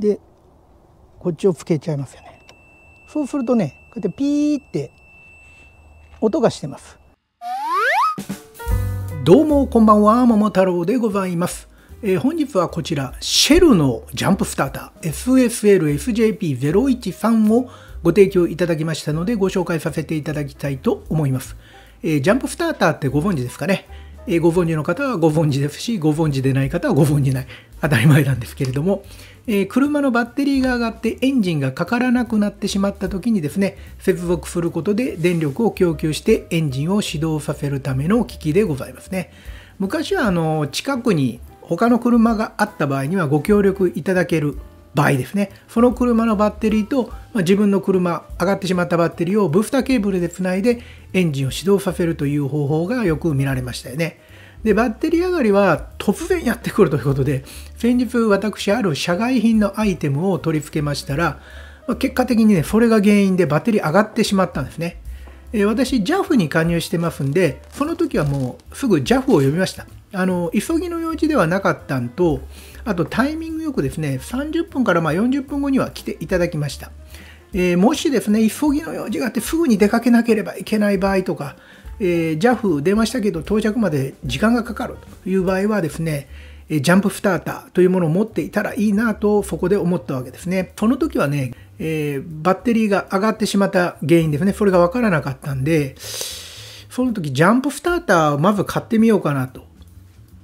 でこっちをつけちゃいますよねそうするとねこうやってピーって音がしてますどうもこんばんは桃太郎でございます、えー、本日はこちらシェルのジャンプスターター SSLSJP013 をご提供いただきましたのでご紹介させていただきたいと思います、えー、ジャンプスターターってご存知ですかねえー、ご存知の方はご存知ですし、ご存知でない方はご存知ない。当たり前なんですけれども、えー、車のバッテリーが上がってエンジンがかからなくなってしまった時にですね、接続することで電力を供給してエンジンを始動させるための機器でございますね。昔はあの近くに他の車があった場合にはご協力いただける場合ですね、その車のバッテリーと、まあ、自分の車、上がってしまったバッテリーをブースターケーブルでつないでエンジンを始動させるという方法がよく見られましたよね。で、バッテリー上がりは突然やってくるということで、先日私ある社外品のアイテムを取り付けましたら、まあ、結果的にね、それが原因でバッテリー上がってしまったんですね。え私 JAF に加入してますんで、その時はもうすぐ JAF を呼びました。あの、急ぎの用事ではなかったんと、あとタイミングよくですね、30分からま40分後には来ていただきました。えー、もしですね、急ぎの用事があってすぐに出かけなければいけない場合とか、えー、JAF 出ましたけど到着まで時間がかかるという場合はですね、ジャンプスターターというものを持っていたらいいなとそこで思ったわけですね。その時はね、えー、バッテリーが上がってしまった原因ですね。それが分からなかったんで、その時ジャンプスターターをまず買ってみようかなと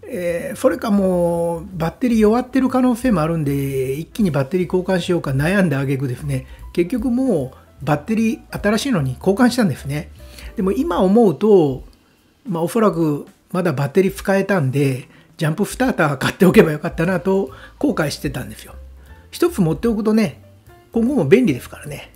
えー、それかもうバッテリー弱ってる可能性もあるんで一気にバッテリー交換しようか悩んであげくですね結局もうバッテリー新しいのに交換したんですねでも今思うと、まあ、おそらくまだバッテリー使えたんでジャンプスターター買っておけばよかったなと後悔してたんですよ一つ持っておくとね今後も便利ですからね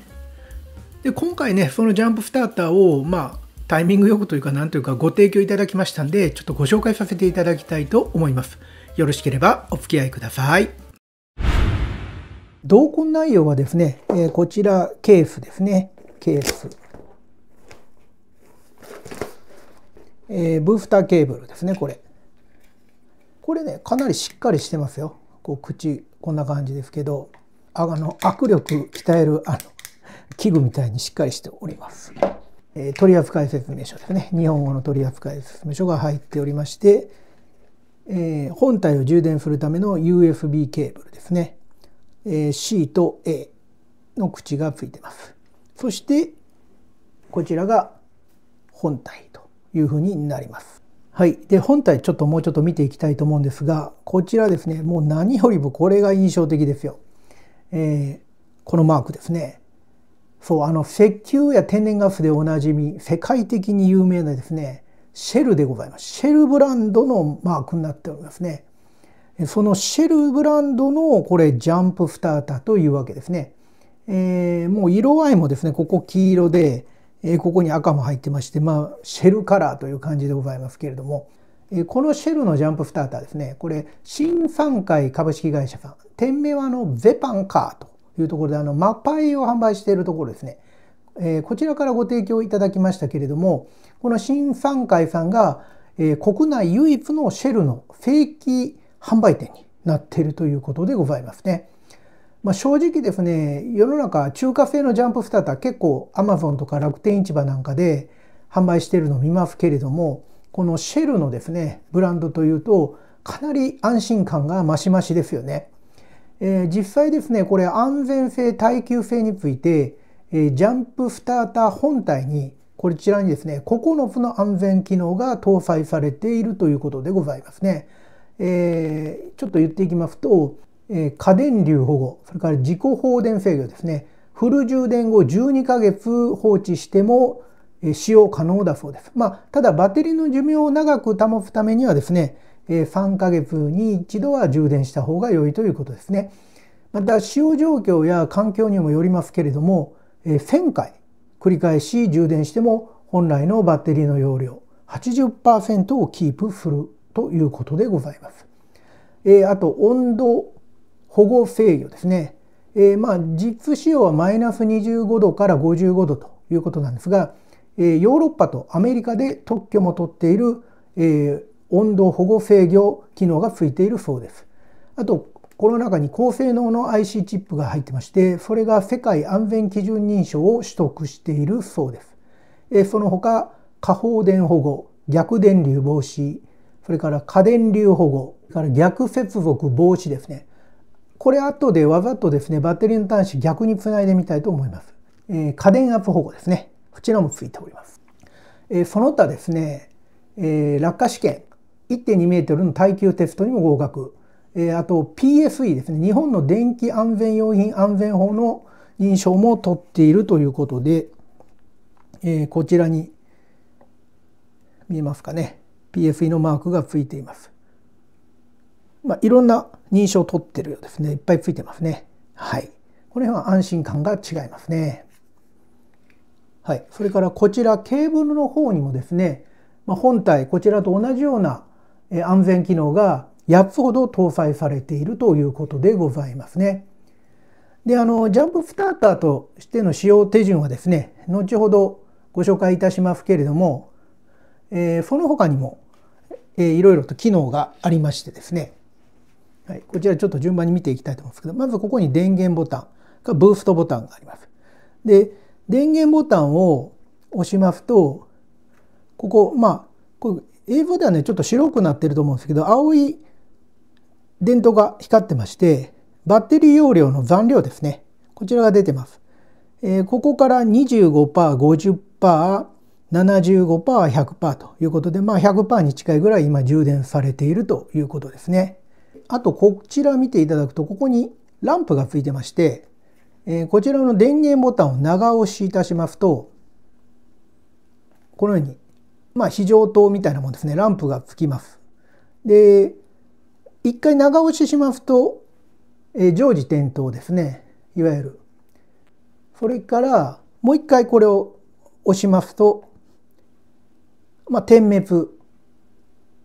で今回ねそのジャンプスターターをまあタイミングよくというかなんというかご提供いただきましたんで、ちょっとご紹介させていただきたいと思います。よろしければお付き合いください。同梱内容はですね、えー、こちらケースですね。ケース。えー、ブースターケーブルですね、これ。これね、かなりしっかりしてますよ。こう口、こんな感じですけど、あの、握力鍛える、あの、器具みたいにしっかりしております。取扱説明書ですね日本語の取扱説明書が入っておりまして、えー、本体を充電するための USB ケーブルですね、えー、C と A の口がついてますそしてこちらが本体というふうになりますはいで本体ちょっともうちょっと見ていきたいと思うんですがこちらですねもう何よりもこれが印象的ですよ、えー、このマークですねそう、あの、石油や天然ガスでおなじみ、世界的に有名なですね、シェルでございます。シェルブランドのマークになっておりますね。そのシェルブランドのこれジャンプスターターというわけですね。えー、もう色合いもですね、ここ黄色で、えー、ここに赤も入ってまして、まあ、シェルカラーという感じでございますけれども、えー、このシェルのジャンプスターターですね、これ、新産会株式会社さん、店名はあの、ゼパンカーというところであのマッパイを販売しているところですね、えー、こちらからご提供いただきましたけれどもこの新三海さんが、えー、国内唯一のシェルの正規販売店になっているということでございますね。まあ、正直ですね世の中中華製のジャンプスターター結構 Amazon とか楽天市場なんかで販売しているのを見ますけれどもこのシェルのですねブランドというとかなり安心感が増し増しですよね。えー、実際ですねこれ安全性耐久性について、えー、ジャンプスターター本体にこちらにですね9つの安全機能が搭載されているということでございますね。えー、ちょっと言っていきますと、え過電流保護それから自己放電制御ですねフル充電後12ヶ月放置しても使用可能だそうです。まあ、ただバッテリーの寿命を長く保つためにはですねえ3ヶ月に一度は充電した方が良いということですね。また使用状況や環境にもよりますけれども、え1000回繰り返し充電しても本来のバッテリーの容量80%をキープするということでございます。あと温度保護制御ですね。えまあ実使用はマイナス25度から55度ということなんですが、ヨーロッパとアメリカで特許も取っている、え温度保護制御機能がついているそうです。あと、この中に高性能の IC チップが入ってまして、それが世界安全基準認証を取得しているそうです。えその他、下放電保護、逆電流防止、それから過電流保護、それから逆接続防止ですね。これ後でわざとですね、バッテリーの端子逆につないでみたいと思います。えー、過電圧保護ですね。こちらもついております。えー、その他ですね、えー、落下試験、1.2メートルの耐久テストにも合格。えー、あと PSE ですね。日本の電気安全用品安全法の認証も取っているということで、えー、こちらに見えますかね。PSE のマークがついています。まあ、いろんな認証を取ってるようですね。いっぱいついてますね。はい。この辺は安心感が違いますね。はい。それからこちらケーブルの方にもですね、まあ、本体、こちらと同じような安全機能が8つほど搭載されているということでございますね。であのジャンプスターターとしての使用手順はですね後ほどご紹介いたしますけれども、えー、その他にも、えー、いろいろと機能がありましてですね、はい、こちらちょっと順番に見ていきたいと思うんですけどまずここに電源ボタンかブーストボタンがあります。で電源ボタンを押しますとここまあこ英語ではねちょっと白くなってると思うんですけど青い電灯が光ってましてバッテリー容量の残量ですねこちらが出てます、えー、ここから 25%50% 75%100% ということで、まあ、100%に近いぐらい今充電されているということですね。あとこちら見ていただくとここにランプがついてまして、えー、こちらの電源ボタンを長押しいたしますとこのようにまあ、非常灯みたいなもんですねランプがつきます。で一回長押ししますと、えー、常時点灯ですねいわゆる。それからもう一回これを押しますと、まあ、点滅、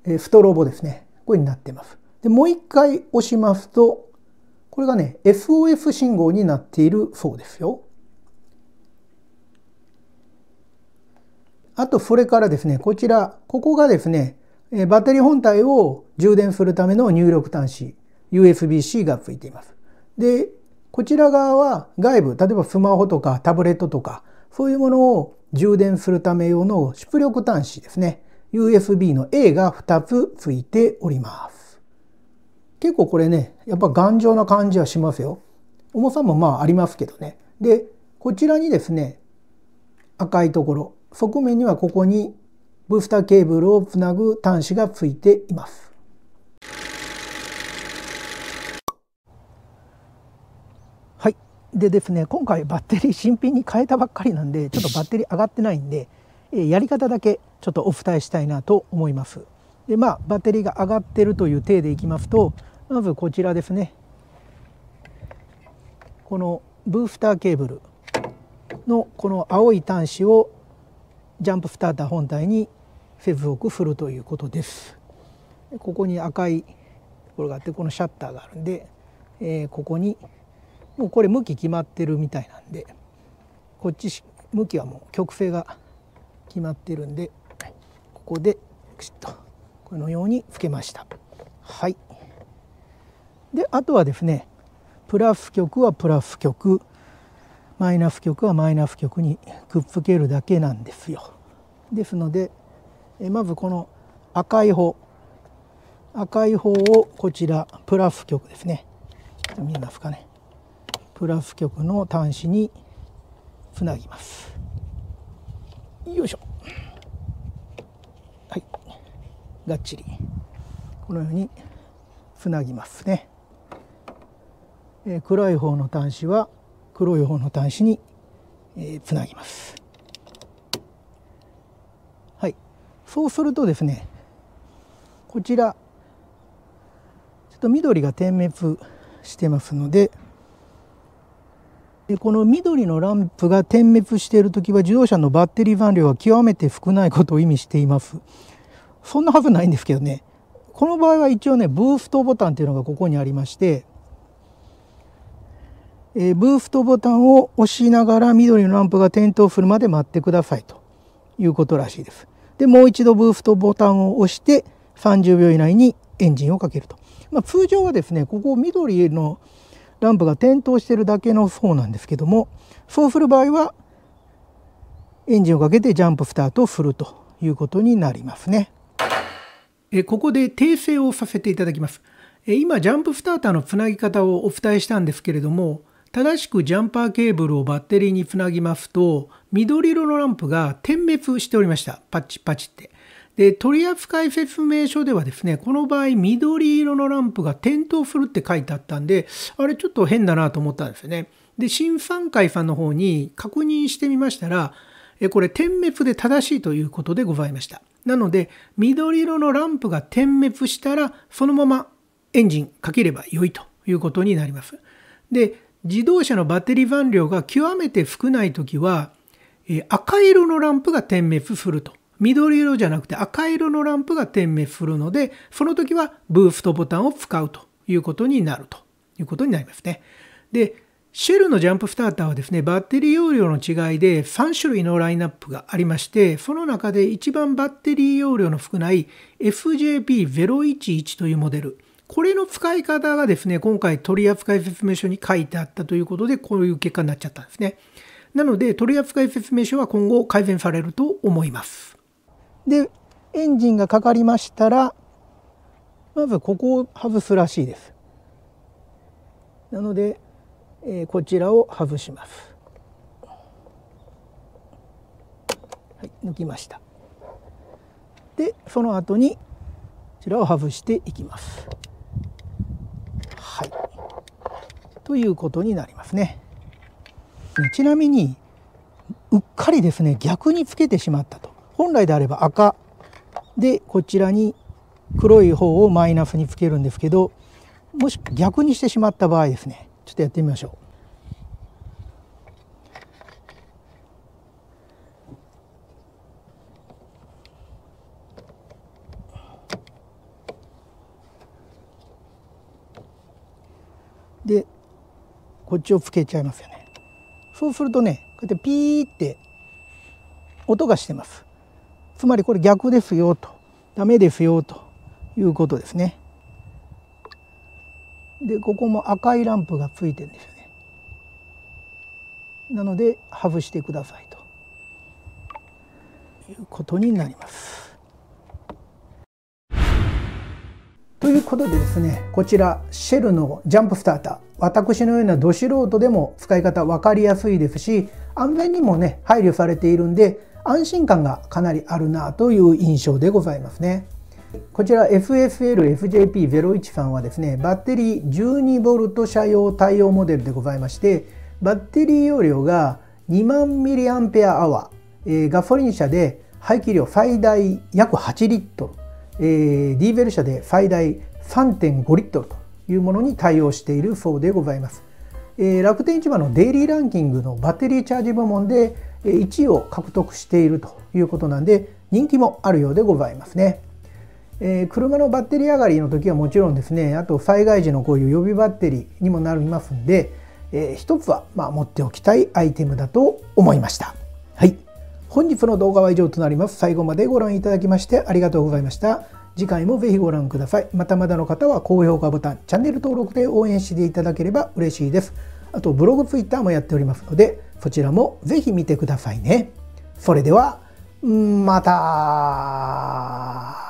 えー、ストロボですねこれになってます。でもう一回押しますとこれがね SOS 信号になっているそうですよ。あとそれからですね、こちら、ここがですね、バッテリー本体を充電するための入力端子、USB-C が付いています。で、こちら側は外部、例えばスマホとかタブレットとか、そういうものを充電するため用の出力端子ですね。USB の A が2つ付いております。結構これね、やっぱ頑丈な感じはしますよ。重さもまあありますけどね。で、こちらにですね、赤いところ、側面にはここにブースターケーブルをつなぐ端子がついています。はい。でですね、今回バッテリー新品に変えたばっかりなんで、ちょっとバッテリー上がってないんで、やり方だけちょっとお伝えしたいなと思います。で、まあ、バッテリーが上がってるという体でいきますと、まずこちらですね。このブースターケーブルのこの青い端子をジャンプスターター本体に接続するということですここに赤いところがあってこのシャッターがあるんで、えー、ここにもうこれ向き決まってるみたいなんでこっち向きはもう曲線が決まってるんでここでクシッとこのようにつけましたはいであとはですねプラス曲はプラス曲マイナス極はマイナス極にくっつけるだけなんですよ。ですのでまずこの赤い方赤い方をこちらプラス極ですね見えますかねプラス極の端子につなぎます。よいしょはいがっちりこのようにつなぎますね。え暗い方の端子は黒い方の端子に、えつなぎます。はい、そうするとですねこちらちょっと緑が点滅してますのででこの緑のランプが点滅している時は自動車のバッテリー残量は極めて少ないことを意味しています。そんなはずないんですけどねこの場合は一応ねブーストボタンっていうのがここにありましてえー、ブーストボタンを押しながら緑のランプが点灯するまで待ってくださいということらしいです。で、もう一度ブーストボタンを押して30秒以内にエンジンをかけると。まあ、通常はですね、ここ緑のランプが点灯してるだけの層なんですけども、そうする場合はエンジンをかけてジャンプスタートをするということになりますね。えここで訂正をさせていただきます。え今、ジャンプスターターのつなぎ方をお伝えしたんですけれども、正しくジャンパーケーブルをバッテリーにつなぎますと、緑色のランプが点滅しておりました。パチパチって。で、取扱説明書ではですね、この場合、緑色のランプが点灯するって書いてあったんで、あれちょっと変だなと思ったんですよね。で、新3会さんの方に確認してみましたら、これ、点滅で正しいということでございました。なので、緑色のランプが点滅したら、そのままエンジンかければ良いということになります。で、自動車のバッテリー腕量が極めて少ないときは、赤色のランプが点滅すると。緑色じゃなくて赤色のランプが点滅するので、その時はブーストボタンを使うということになるということになりますね。で、シェルのジャンプスターターはですね、バッテリー容量の違いで3種類のラインナップがありまして、その中で一番バッテリー容量の少ない FJP011 というモデル。これの使い方がですね、今回取扱説明書に書いてあったということで、こういう結果になっちゃったんですね。なので、取扱説明書は今後改善されると思います。で、エンジンがかかりましたら、まずここを外すらしいです。なので、えー、こちらを外します。はい、抜きました。で、その後にこちらを外していきます。ということになりますね。ちなみにうっかりですね逆につけてしまったと本来であれば赤でこちらに黒い方をマイナスにつけるんですけどもし逆にしてしまった場合ですねちょっとやってみましょう。こっちをつけちゃいますよねそうするとねこうやってピーって音がしてますつまりこれ逆ですよとダメですよということですねでここも赤いランプがついてるんですよねなので外してくださいということになりますということでですねこちらシェルのジャンプスターター私のようなど素人でも使い方分かりやすいですし安全にもね配慮されているんで安心感がかなりあるなという印象でございますね。こちら f f l f j p 0 1 3はですねバッテリー 12V 車用対応モデルでございましてバッテリー容量が2万 mAh、えガソリン車で排気量最大約8リットルえー、ディーベル社で最大3.5リットルというものに対応しているそうでございます、えー、楽天市場のデイリーランキングのバッテリーチャージ部門で1位を獲得しているということなんで人気もあるようでございますね、えー、車のバッテリー上がりの時はもちろんですねあと災害時のこういう予備バッテリーにもなりますんで、えー、一つはまあ持っておきたいアイテムだと思いましたはい本日の動画は以上となります。最後までご覧いただきましてありがとうございました。次回もぜひご覧ください。またまだの方は高評価ボタン、チャンネル登録で応援していただければ嬉しいです。あとブログ、ツイッターもやっておりますので、そちらもぜひ見てくださいね。それでは、また